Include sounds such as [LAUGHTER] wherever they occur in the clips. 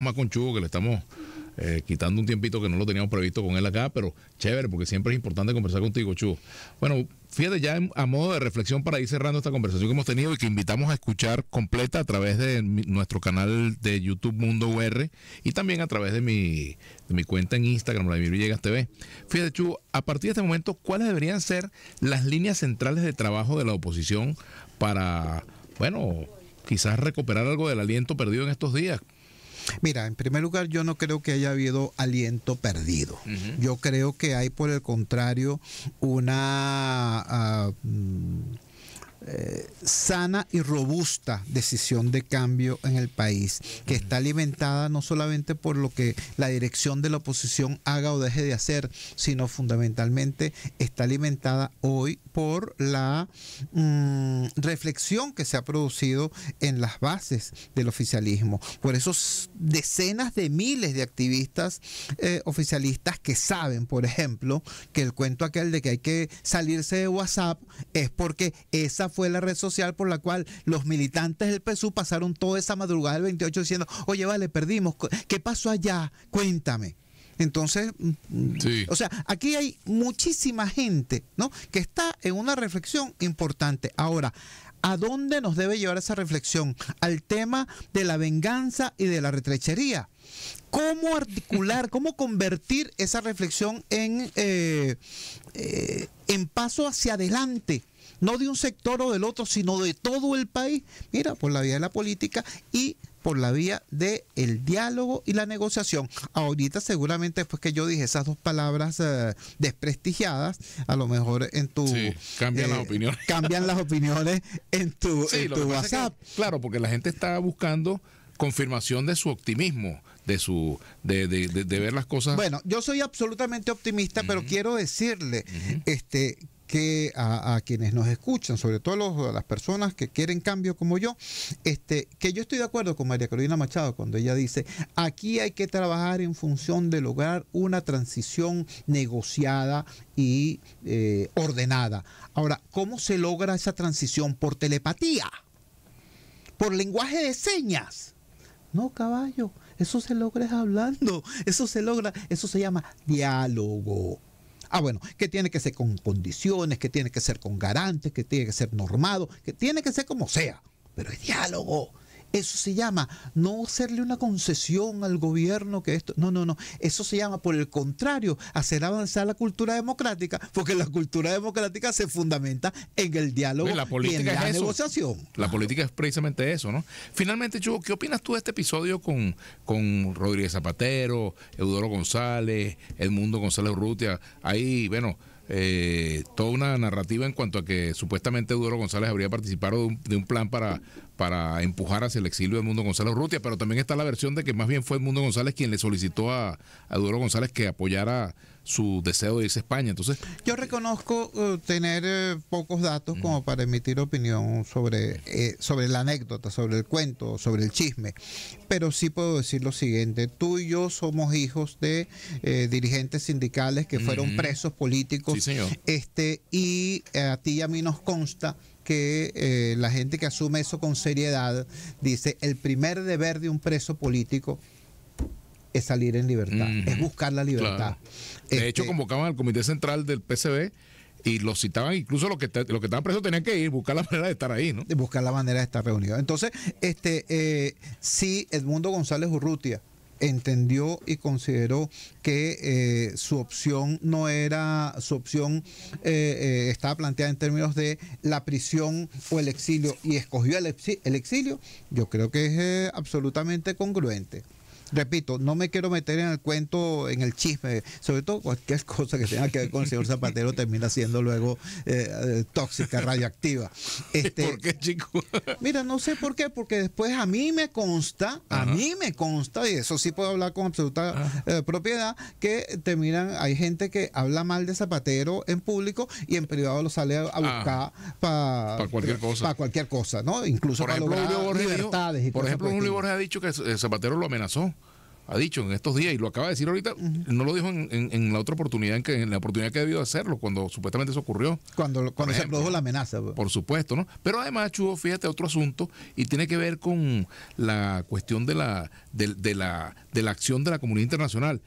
más con Chugo, que le estamos eh, quitando un tiempito que no lo teníamos previsto con él acá, pero chévere, porque siempre es importante conversar contigo, Chugo. Bueno, fíjate ya a modo de reflexión para ir cerrando esta conversación que hemos tenido y que invitamos a escuchar completa a través de nuestro canal de YouTube Mundo UR y también a través de mi, de mi cuenta en Instagram, Vladimir Villegas TV. Fíjate, Chugo, a partir de este momento, ¿cuáles deberían ser las líneas centrales de trabajo de la oposición para, bueno, quizás recuperar algo del aliento perdido en estos días? Mira, en primer lugar, yo no creo que haya habido aliento perdido. Yo creo que hay, por el contrario, una... Ah, mm, sana y robusta decisión de cambio en el país, que está alimentada no solamente por lo que la dirección de la oposición haga o deje de hacer, sino fundamentalmente está alimentada hoy por la mm, reflexión que se ha producido en las bases del oficialismo, por eso decenas de miles de activistas eh, oficialistas que saben, por ejemplo, que el cuento aquel de que hay que salirse de WhatsApp es porque esa fue la red social por la cual los militantes del PSU pasaron toda esa madrugada del 28 diciendo, oye, vale, perdimos, ¿qué pasó allá? Cuéntame. Entonces, mm, o sea, aquí hay muchísima gente, ¿no? Que está en una reflexión importante. Ahora, ¿a dónde nos debe llevar esa reflexión? Al tema de la venganza y de la retrechería. ¿Cómo articular, [LAUGHS] cómo convertir esa reflexión en, eh, eh, en paso hacia adelante? no de un sector o del otro, sino de todo el país, mira, por la vía de la política y por la vía del el diálogo y la negociación. Ahorita seguramente después que yo dije esas dos palabras eh, desprestigiadas, a lo mejor en tu... cambian las eh, opiniones. Cambian las opiniones en tu, WhatsApp. claro, porque la gente está buscando confirmación de su optimismo, de su de, de, ver las cosas. Bueno, yo soy absolutamente optimista, pero quiero decirle este que a, quienes nos escuchan, sobre todo a las personas que quieren cambio como yo, este, que yo estoy de acuerdo con María Carolina Machado cuando ella dice, aquí hay que trabajar en función de lograr una transición negociada y eh, ordenada. Ahora, ¿cómo se logra esa transición? Por telepatía, por lenguaje de señas. No, caballo, eso se logra hablando, eso se logra, eso se llama diálogo. Ah, bueno, que tiene que ser con condiciones, que tiene que ser con garantes, que tiene que ser normado, que tiene que ser como sea, pero es diálogo. Eso se llama no hacerle una concesión al gobierno que esto. No, no, no. Eso se llama, por el contrario, hacer avanzar la cultura democrática, porque la cultura democrática se fundamenta en el diálogo y en la negociación. La política es precisamente eso, ¿no? Finalmente, Chugo, ¿qué opinas tú de este episodio con, con Rodríguez Zapatero, Eudoro González, Edmundo González Urrutia? Ahí, bueno. Eh, toda una narrativa en cuanto a que supuestamente Eudoro González habría participado de un plan para para empujar hacia el exilio de Mundo González Rutia, pero también está la versión de que más bien fue Mundo González quien le solicitó a, a González que apoyara su deseo de irse a España. Entonces, yo reconozco eh, tener eh, pocos datos como para emitir opinión sobre, eh, sobre la anécdota, sobre el cuento, sobre el chisme, pero sí puedo decir lo siguiente, tú y yo somos hijos de dirigentes sindicales que fueron presos políticos, este y a ti y a mí nos consta que eh, la gente que asume eso con seriedad dice, el primer deber de un preso político es salir en libertad, es buscar la libertad. De este hecho, convocaban al Comité Central del PCB y los citaban, incluso los que, los que estaban presos tenían que ir, buscar la manera de estar ahí, ¿no? Buscar la manera de estar reunidos. Entonces, este, eh, sí, Edmundo González Urrutia, entendió y consideró que eh, su opción no era, su opción eh, eh, estaba planteada en términos de la prisión o el exilio y escogió el, exilio, yo creo que es absolutamente congruente repito, no me quiero meter en el cuento, en el chisme, sobre todo cualquier cosa que tenga que ver con el señor Zapatero termina siendo luego eh, eh, tóxica, radioactiva. [LAUGHS] Este, ¿Por chico? [LAUGHS] mira, no sé por qué, porque después a mí me consta, a mí me consta, y eso sí puedo hablar con absoluta eh, propiedad, que terminan, hay gente que habla mal de Zapatero en público y en privado lo sale a, ah, buscar para cualquier cosa. cualquier cosa, ¿no? Incluso para ejemplo, libertades. por ejemplo, ha dicho que Zapatero lo amenazó ha dicho en estos días, y lo acaba de decir ahorita, no lo dijo en, la otra oportunidad, en, que, en la oportunidad que debió hacerlo, cuando supuestamente eso ocurrió. Cuando, cuando se produjo la amenaza. Pues. Por supuesto, ¿no? Pero además, Chugo, fíjate otro asunto, y tiene que ver con la cuestión de la, de, la, de la acción de la comunidad internacional.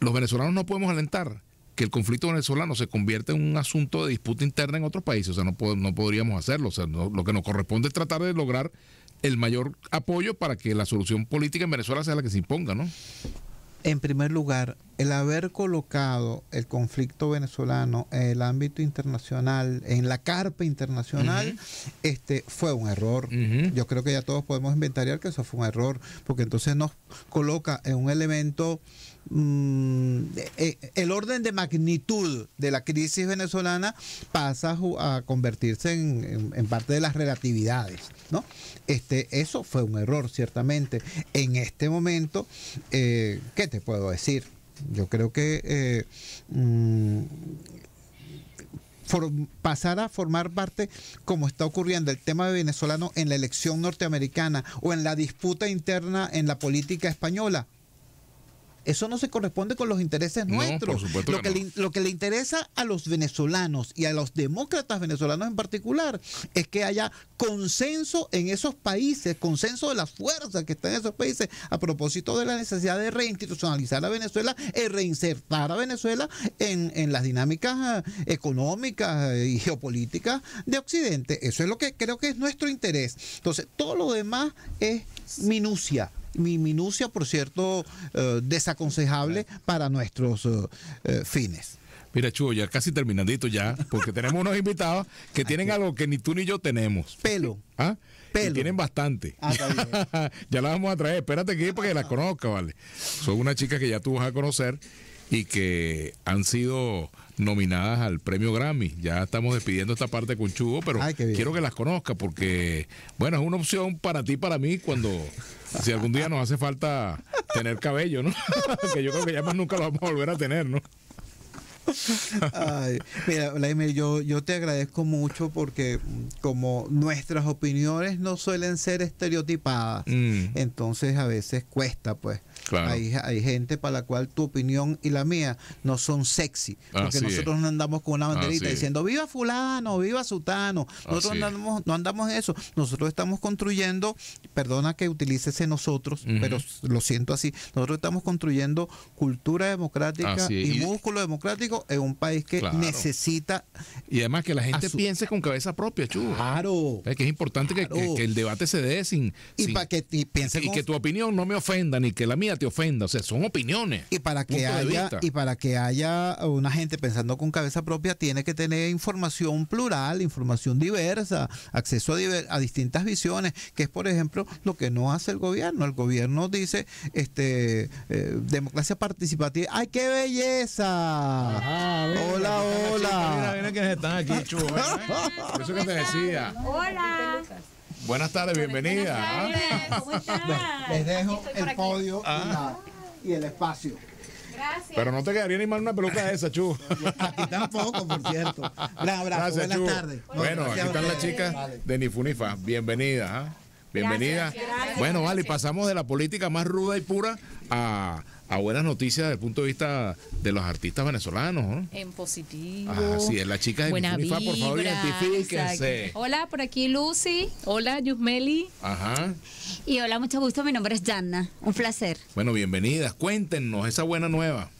Los venezolanos no podemos alentar que el conflicto venezolano se convierta en un asunto de disputa interna en otros países, o sea, no, podríamos hacerlo, o sea, lo que nos corresponde es tratar de lograr el mayor apoyo para que la solución política en Venezuela sea la que se imponga, ¿no? En primer lugar, el haber colocado el conflicto venezolano en el ámbito internacional, en la carpa internacional, este fue un error. Yo creo que ya todos podemos inventariar que eso fue un error, porque entonces nos coloca en un elemento Mm, eh, el orden de magnitud de la crisis venezolana pasa a convertirse en, parte de las relatividades, ¿no? Este, eso fue un error, ciertamente. En este momento, eh, ¿qué te puedo decir? Yo creo que eh, mm, pasar a formar parte, como está ocurriendo el tema de venezolano en la elección norteamericana o en la disputa interna en la política española, eso no se corresponde con los intereses nuestros. lo, que le, lo que le interesa a los venezolanos y a los demócratas venezolanos en particular es que haya consenso en esos países, consenso de las fuerzas que están en esos países a propósito de la necesidad de reinstitucionalizar a Venezuela y eh, reinsertar a Venezuela en, en las dinámicas eh, económicas eh, y geopolíticas de Occidente. Eso es lo que creo que es nuestro interés. Entonces, todo lo demás es minucia. Mi minucia, por cierto, eh, desaconsejable para nuestros eh, eh, fines. Mira, Chuyo, ya casi terminandito ya, porque [LAUGHS] tenemos unos invitados que tienen algo que ni tú ni yo tenemos. Pelo. ¿Ah? tienen bastante. Ah, [LAUGHS] ya la vamos a traer. Espérate aquí para que la conozca, ¿vale? Son una chica que ya tú vas a conocer y que han sido nominadas al premio Grammy. Ya estamos despidiendo esta parte con Chugo, pero quiero que las conozca porque, bueno, es una opción para ti, para mí, cuando si algún día nos hace falta tener cabello, ¿no? [LAUGHS] que yo creo que ya más nunca lo vamos a volver a tener, ¿no? mira, yo, te agradezco mucho porque mm, como nuestras opiniones no suelen ser estereotipadas, mm. entonces a veces cuesta, pues. Hay, gente para la cual tu opinión y la mía no son sexy, porque nosotros no andamos con una banderita diciendo viva fulano, viva sutano, nosotros no andamos, no andamos en eso, nosotros estamos construyendo, perdona que utilice nosotros, pero lo siento así, nosotros estamos construyendo cultura democrática y músculo democrático es un país que necesita. Y además que la gente piense con cabeza propia, Chu. Claro. Es que es importante que, el debate se dé sin. Y para que y y que tu opinión no me ofenda, ni que la mía te ofenda. O sea, son opiniones. Y para que haya, y para que haya una gente pensando con cabeza propia, tiene que tener información plural, información diversa, acceso a, distintas visiones, que es por ejemplo lo que no hace el gobierno. El gobierno dice este eh, democracia participativa. ¡Ay, qué belleza! hola, hola. Mira, están aquí, chulo. eso que te decía. Hola. Buenas tardes, bienvenida. Ah. Les dejo el podio ah. y, el espacio. Gracias. Pero no te quedaría ni mal una peluca de esa, Chu. [LAUGHS] Aquí tampoco, por cierto. Bravo, abrazo. Buenas tardes. Bueno, aquí están las chicas de Nifunifa. Bienvenida, ¿ah? Bienvenida. Bueno, vale, pasamos de la política más ruda y pura a, a buenas noticias desde el punto de vista de los artistas venezolanos. En positivo. Ah, así es, la chica de FIFA, por favor, identifíquense. Hola, por aquí Lucy. Hola, Yusmeli. Ajá. Y hola, mucho gusto. Mi nombre es Yanna, Un placer. Bueno, bienvenidas. Cuéntenos esa buena nueva.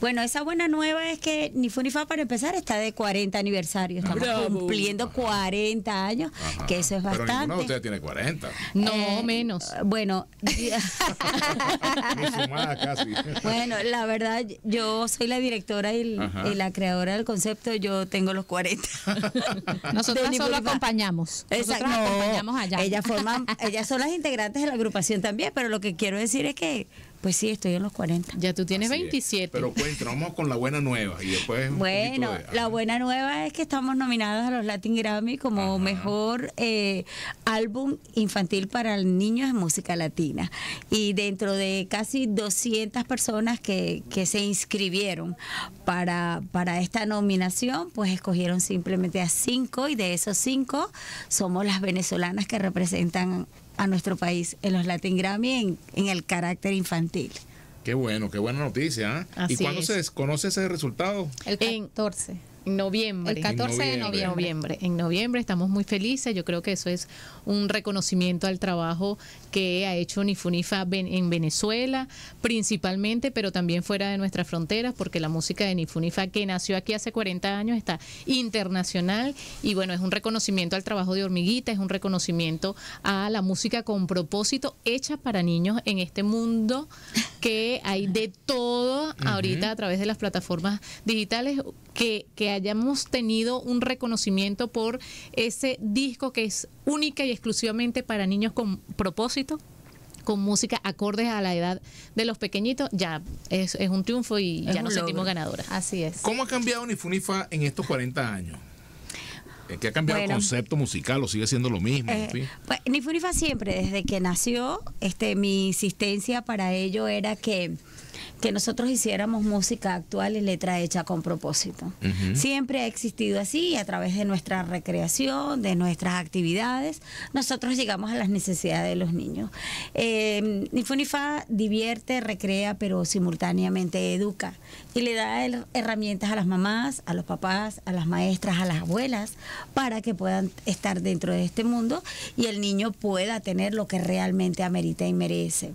Bueno, esa buena nueva es que ni para empezar está de 40 aniversario. Estamos cumpliendo 40 años, que eso es bastante. Pero no, tiene eh, 40. No, menos. Bueno. [LAUGHS] bueno, la verdad, yo soy la directora y, la creadora del concepto, yo tengo los 40. [LAUGHS] Nosotros solo acompañamos. Nosotros acompañamos allá. ellas son las integrantes de la agrupación también, pero lo que quiero decir es que pues sí, estoy en los 40. Ya tú tienes 27. Pero pues, entramos con la buena nueva y después Bueno, la buena nueva es que estamos nominados a los Latin Grammy como mejor eh, álbum infantil para niños de música latina. Y dentro de casi 200 personas que, que se inscribieron para, para esta nominación, pues escogieron simplemente a cinco y de esos cinco somos las venezolanas que representan a nuestro país en los Latin Grammy en, el carácter infantil. Qué bueno, qué buena noticia. ¿eh? ¿Y cuándo se desconoce ese resultado? El 14. Noviembre. El 14 de noviembre. En noviembre estamos muy felices. Yo creo que eso es un reconocimiento al trabajo que ha hecho Nifunifa en Venezuela, principalmente, pero también fuera de nuestras fronteras, porque la música de Nifunifa, que nació aquí hace 40 años, está internacional. Y bueno, es un reconocimiento al trabajo de Hormiguita, es un reconocimiento a la música con propósito hecha para niños en este mundo que hay de todo ahorita a través de las plataformas digitales que, que hayamos tenido un reconocimiento por ese disco que es única y exclusivamente para niños con propósito? con música acordes a la edad de los pequeñitos, ya es, un triunfo y ya nos sentimos ganadoras. Así es. ¿Cómo ha cambiado Nifunifa en estos 40 años? que ha cambiado el concepto musical o sigue siendo lo mismo. Eh, pues, Nifunifa siempre, desde que nació, este, mi insistencia para ello era que que nosotros hiciéramos música actual y letra hecha con propósito. Siempre ha existido así a través de nuestra recreación, de nuestras actividades, nosotros llegamos a las necesidades de los niños. Eh, divierte, recrea, pero simultáneamente educa y le da herramientas a las mamás, a los papás, a las maestras, a las abuelas, para que puedan estar dentro de este mundo y el niño pueda tener lo que realmente amerita y merece.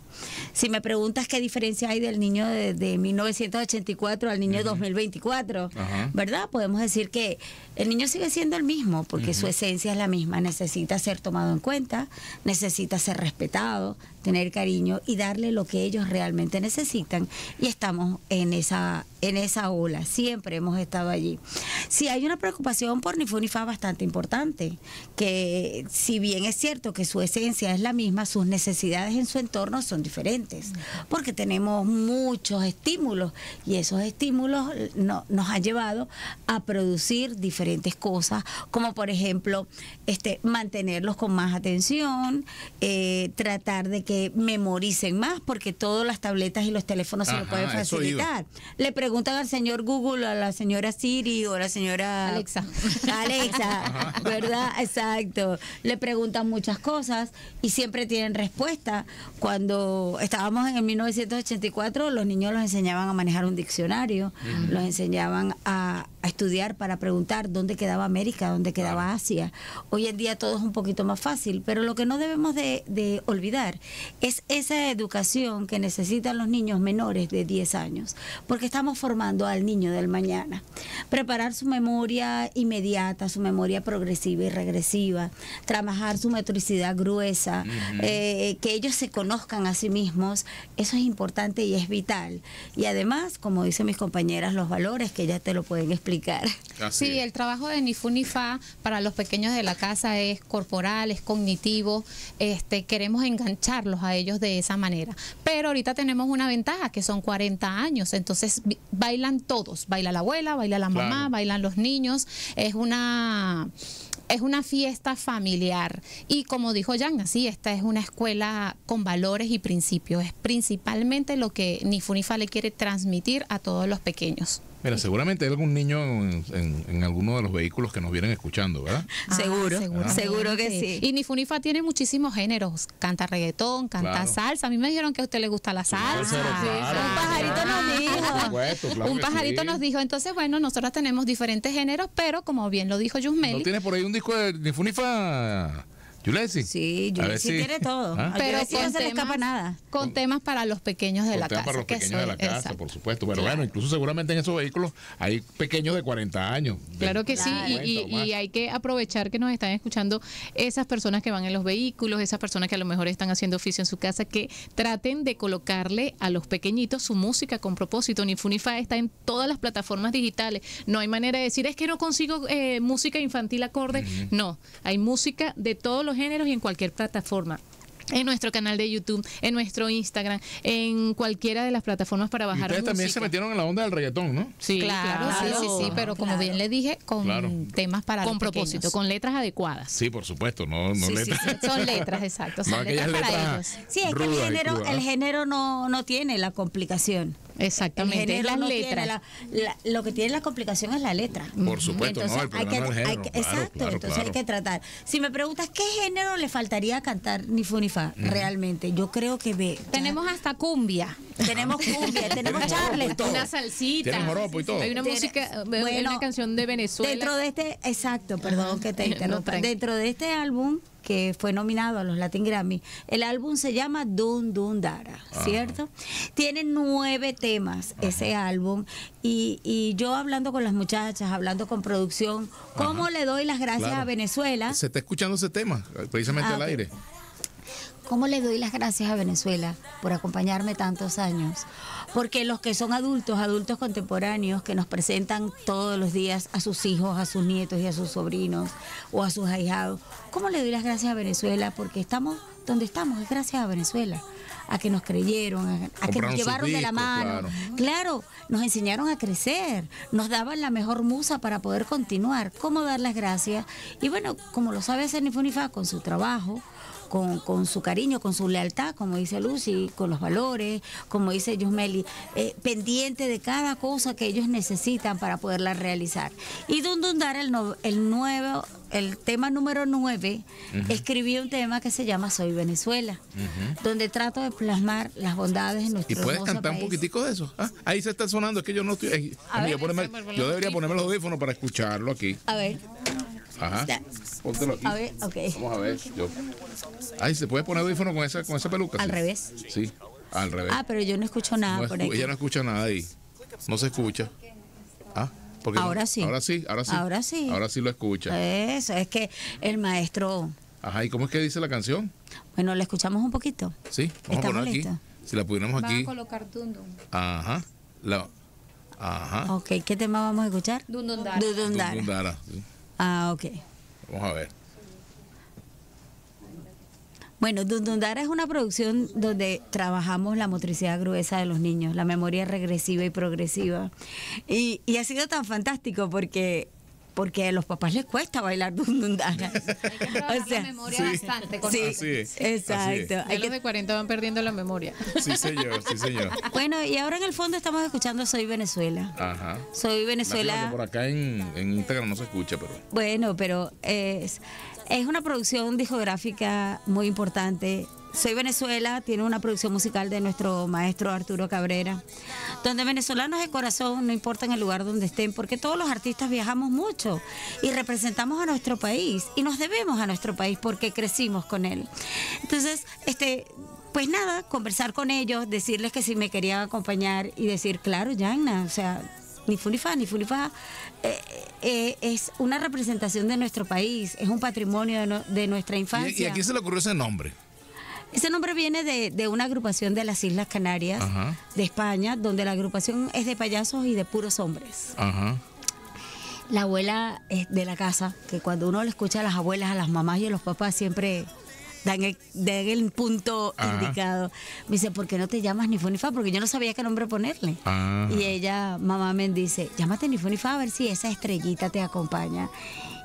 Si me preguntas qué diferencia hay del niño de, 1984 al niño 2024, ¿verdad? Podemos decir que el niño sigue siendo el mismo porque su esencia es la misma. Necesita ser tomado en cuenta, necesita ser respetado, tener cariño y darle lo que ellos realmente necesitan. Y estamos en esa, en esa ola, siempre hemos estado allí. Si hay una preocupación por Nifunifa bastante importante, que si bien es cierto que su esencia es la misma, sus necesidades en su entorno son diferentes, porque tenemos muchos estímulos y esos estímulos no, nos han llevado a producir diferentes cosas, como por ejemplo este, mantenerlos con más atención, eh, tratar de que memoricen más, porque todas las tabletas y los teléfonos se lo pueden facilitar. Le preguntan al señor Google, a la señora Siri o a la señora Alexa. [LAUGHS] Alexa, ¿verdad? Exacto. Le preguntan muchas cosas y siempre tienen respuesta. Cuando estábamos en el 1984, los niños los enseñaban a manejar un diccionario, los enseñaban a, a estudiar para preguntar dónde quedaba América, dónde quedaba Asia. Hoy en día todo es un poquito más fácil, pero lo que no debemos de, olvidar es esa educación que necesitan los niños menores de 10 años, porque estamos formando al niño del mañana. Preparar su memoria inmediata, su memoria progresiva y regresiva, trabajar su metricidad gruesa, eh, que ellos se conozcan a sí mismos, eso es importante y es vital. Y además, como dicen mis compañeras, los valores que ya te lo pueden explicar sí, el trabajo de Nifunifa para los pequeños de la casa es corporal, es cognitivo, este, queremos engancharlos a ellos de esa manera. Pero ahorita tenemos una ventaja que son 40 años, entonces bailan todos, baila la abuela, baila la mamá, bailan los niños, es una es una fiesta familiar. Y como dijo Jan, así, esta es una escuela con valores y principios. Es principalmente lo que Nifunifa le quiere transmitir a todos los pequeños. Mira, seguramente hay algún niño en, alguno de los vehículos que nos vienen escuchando, ¿verdad? Ah, seguro, seguro, que sí. Y Nifunifa tiene muchísimos géneros. Canta reggaetón, canta salsa. A mí me dijeron que a usted le gusta la salsa. un pajarito nos ah, dijo. un pajarito nos dijo. Entonces, bueno, nosotros tenemos diferentes géneros, pero como bien lo dijo Yusmel. ¿No tienes por ahí un disco de Nifunifa? Yulesi. Sí, Yulesi si... tiene todo. ¿Ah? Pero con no se le escapa nada. Con temas para los pequeños de con la casa. Para los pequeños de la casa, por supuesto. Pero bueno, incluso seguramente en esos vehículos hay pequeños de 40 años. Claro que sí, y, hay que aprovechar que nos están escuchando esas personas que van en los vehículos, esas personas que a lo mejor están haciendo oficio en su casa, que traten de colocarle a los pequeñitos su música con propósito. Ni Funifa está en todas las plataformas digitales. No hay manera de decir, es que no consigo eh, música infantil acorde. No, hay música de todos los géneros y en cualquier plataforma en nuestro canal de YouTube, en nuestro Instagram, en cualquiera de las plataformas para bajar. Y ustedes también se metieron en la onda del reggaetón, ¿no? Sí, claro, sí, sí, pero como bien le dije, con temas para con propósito, con letras adecuadas. Sí, por supuesto, no, no letras. son letras, exacto, son letras para ellos. Sí, es que el género, el género no, no tiene la complicación. Exactamente, La, lo que tiene la complicación es la letra. Por supuesto, entonces, no, hay que, no hay que, Exacto, entonces hay que tratar. Si me preguntas qué género le faltaría cantar ni fu ni fa, realmente, yo creo que ve. Tenemos hasta cumbia. Tenemos [LAUGHS] cumbia, tenemos charleston. Una salsita. Moropo y todo. Hay una música, eh, una canción de Venezuela. Dentro de este, exacto, perdón que te [LAUGHS] interrumpa. dentro de este álbum que fue nominado a los Latin Grammy. El álbum se llama Dun Dun Dara, ¿cierto? Tiene nueve temas ese álbum. Y, y, yo hablando con las muchachas, hablando con producción, ¿cómo le doy las gracias a Venezuela? Se está escuchando ese tema, precisamente ah, al aire. ¿Cómo le doy las gracias a Venezuela por acompañarme tantos años? Porque los que son adultos, adultos contemporáneos, que nos presentan todos los días a sus hijos, a sus nietos y a sus sobrinos o a sus ahijados, ¿cómo le doy las gracias a Venezuela? Porque estamos donde estamos, es gracias a Venezuela, a que nos creyeron, a, que nos llevaron de la mano. Claro. nos enseñaron a crecer, nos daban la mejor musa para poder continuar. ¿Cómo dar las gracias? Y bueno, como lo sabe Zenifunifa con su trabajo, con, su cariño, con su lealtad, como dice Lucy, con los valores, como dice Yusmeli, eh, pendiente de cada cosa que ellos necesitan para poderla realizar. Y Dundundar, el, el, nuevo, el tema número 9, escribí un tema que se llama Soy Venezuela, donde trato de plasmar las bondades de nuestro país. ¿Y puedes cantar un poquitico de eso? Ah, ahí se está sonando, es que yo no estoy... yo debería ponerme los audífonos para escucharlo aquí. A ver. Ajá. A ver, Vamos a ver. Yo. Ay, ¿se puede poner audífono con esa, con esa peluca? Al revés. Sí, al revés. Ah, pero yo no escucho nada por Ella no escucha nada ahí. No se escucha. Ah. Ahora, sí. ahora sí. Ahora sí, ahora sí. Ahora sí lo escucha. Eso, es que el maestro. Ajá, ¿y cómo es que dice la canción? Bueno, la escuchamos un poquito. Sí, vamos a poner aquí. Si la pudiéramos aquí. Vamos a colocar Dundun. Ajá. Ajá. Ok, ¿qué tema vamos a escuchar? Dundundara. Dundundara. Ah, ok. Vamos a ver. Bueno, Dundundara es una producción donde trabajamos la motricidad gruesa de los niños, la memoria regresiva y progresiva. Y, y ha sido tan fantástico porque porque a los papás les cuesta bailar dundundana. [LAUGHS] memoria bastante. sí, exacto. los de 40 van perdiendo la memoria. Sí, señor, sí, señor. Bueno, y ahora en el fondo estamos escuchando Soy Venezuela. Ajá. Soy Venezuela. Por acá en, en, Instagram no se escucha, pero... Bueno, pero es, es una producción discográfica muy importante soy Venezuela, tiene una producción musical de nuestro maestro Arturo Cabrera, donde venezolanos de corazón, no importa en el lugar donde estén, porque todos los artistas viajamos mucho y representamos a nuestro país y nos debemos a nuestro país porque crecimos con él. Entonces, este, pues nada, conversar con ellos, decirles que si me querían acompañar y decir, claro, Yana, o sea, ni Fulifá, ni Fulifá, eh, eh, es una representación de nuestro país, es un patrimonio de, nuestra infancia. Y, y aquí se le ocurrió ese nombre. Ese nombre viene de, una agrupación de las Islas Canarias, de España, donde la agrupación es de payasos y de puros hombres. La abuela de la casa, que cuando uno le escucha a las abuelas, a las mamás y a los papás, siempre dan el, el punto indicado. Me dice, ¿por qué no te llamas ni Funifa? Porque yo no sabía qué nombre ponerle. Y ella, mamá, me dice, llámate ni Funifa a ver si esa estrellita te acompaña.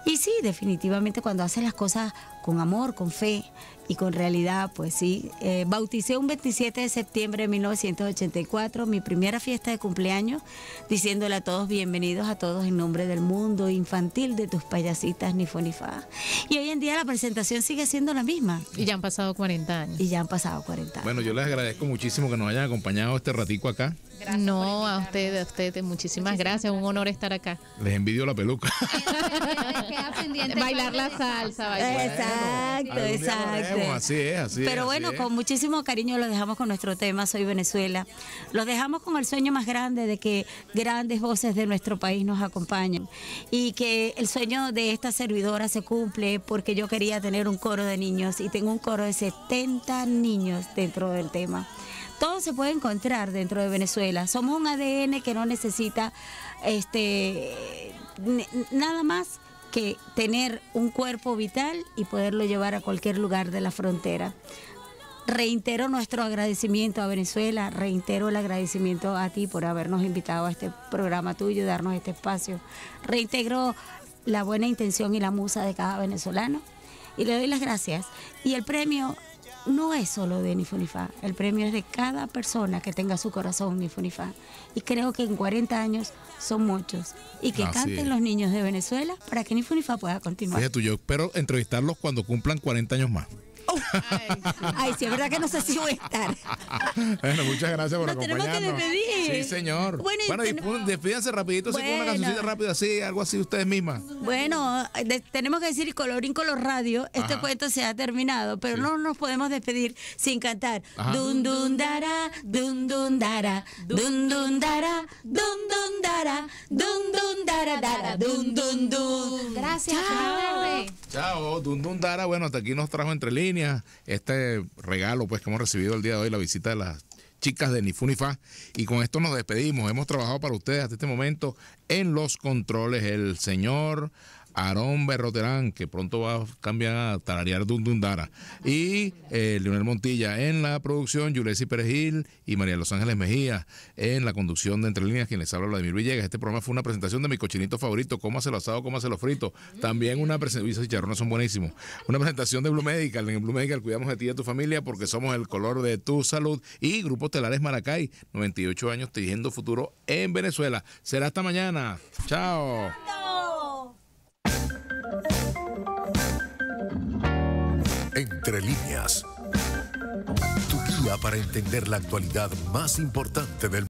Y sí, definitivamente cuando haces las cosas con amor, con fe, y con realidad, pues sí. Eh, bauticé un 27 de septiembre de 1984, mi primera fiesta de cumpleaños, diciéndole a todos bienvenidos a todos en nombre del mundo infantil de tus payasitas ni fonifa. Y hoy en día la presentación sigue siendo la misma. Y ya han pasado 40 años. Y ya han pasado 40 años. Bueno, yo les agradezco muchísimo que nos hayan acompañado este ratico acá. no, a ustedes, a ustedes muchísimas, gracias, un honor estar acá. Les envidio la peluca. [LAUGHS] Ah, bailar la salsa, Exacto, exacto. así es, así Pero bueno, con muchísimo cariño lo dejamos con nuestro tema, Soy Venezuela. lo dejamos con el sueño más grande de que grandes voces de nuestro país nos acompañen y que el sueño de esta servidora se cumple porque yo quería tener un coro de niños y tengo un coro de 70 niños dentro del tema todo se puede encontrar dentro de Venezuela. Somos un ADN que no necesita este nada más que tener un cuerpo vital y poderlo llevar a cualquier lugar de la frontera. Reitero nuestro agradecimiento a Venezuela, reitero el agradecimiento a ti por habernos invitado a este programa tuyo, darnos este espacio. Reintegro la buena intención y la musa de cada venezolano y le doy las gracias. Y el premio no es solo de Nifunifá, el premio es de cada persona que tenga su corazón Nifunifá. Y creo que en 40 años son muchos. Y que canten los niños de Venezuela para que Nifunifá pueda continuar. Fíjate, yo espero entrevistarlos cuando cumplan 40 años más. Ay, sí. es verdad que no sé si voy a estar. Bueno, muchas gracias por Nos acompañarnos. tenemos que despedir. Sí, señor. Bueno, bueno rapidito, así con una cancioncita rápida, así, algo así ustedes mismas. Bueno, tenemos que decir colorín color radio, este cuento se ha terminado, pero no nos podemos despedir sin cantar. Dun dun dara, dun dun dara, dun dun dara, dun dun dara, dun dun dara dara, dun dun dun. Gracias, Chao. Chao, dun dun dara. Bueno, hasta aquí nos trajo entre líneas este regalo pues que hemos recibido el día de hoy, la visita de las chicas de Nifunifa. Y con esto nos despedimos. Hemos trabajado para ustedes hasta este momento en los controles el señor Aarón Berroterán, que pronto va a cambiar a Tararear Dundundara, y eh, Leonel Montilla en la producción, Yulesi Perejil y María Los Ángeles Mejía en la conducción de Entre Líneas, quien les habla Vladimir Villegas. Este programa fue una presentación de mi cochinito favorito, cómo hace lo asado, cómo hace lo frito. También una presentación, chicharrones son buenísimos. Una presentación de Blue Medical. En Blue Medical cuidamos de ti y de tu familia porque somos el color de tu salud. Y Grupo Telares Maracay, 98 años tejiendo futuro en Venezuela. Será hasta mañana. Chao. Entre líneas. Tu guía para entender la actualidad más importante del mundo